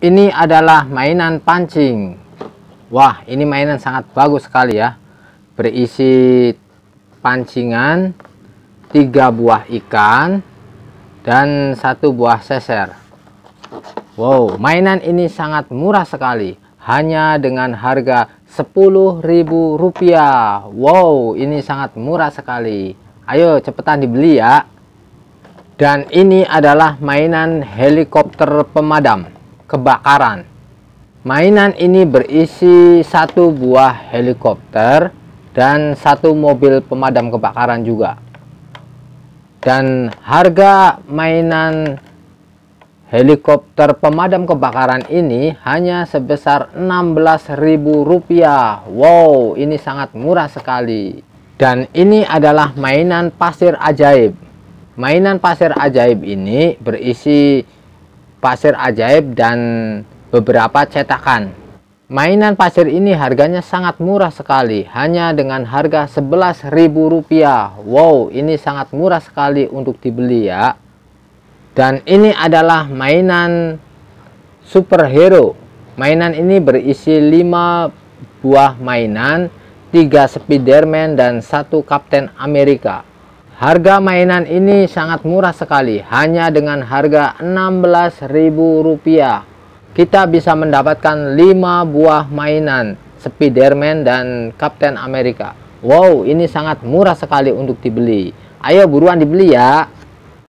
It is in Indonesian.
Ini adalah mainan pancing. Wah, ini mainan sangat bagus sekali ya. Berisi pancingan, tiga buah ikan, dan satu buah seser. Wow, mainan ini sangat murah sekali. Hanya dengan harga Rp10.000. Wow, ini sangat murah sekali. Ayo cepetan dibeli ya. Dan ini adalah mainan helikopter pemadam kebakaran. Mainan ini berisi satu buah helikopter dan satu mobil pemadam kebakaran juga. Dan harga mainan helikopter pemadam kebakaran ini hanya sebesar Rp16.000. Wow, ini sangat murah sekali. Dan ini adalah mainan pasir ajaib. Mainan pasir ajaib ini berisi pasir ajaib dan beberapa cetakan. Mainan pasir ini harganya sangat murah sekali, hanya dengan harga Rp11.000. Wow, ini sangat murah sekali untuk dibeli ya. Dan ini adalah mainan superhero. Mainan ini berisi lima buah mainan, tiga Spiderman dan satu Captain America. Harga mainan ini sangat murah sekali, hanya dengan harga Rp16.000. Kita bisa mendapatkan 5 buah mainan Spiderman dan Captain America. Wow, ini sangat murah sekali untuk dibeli. Ayo buruan dibeli ya.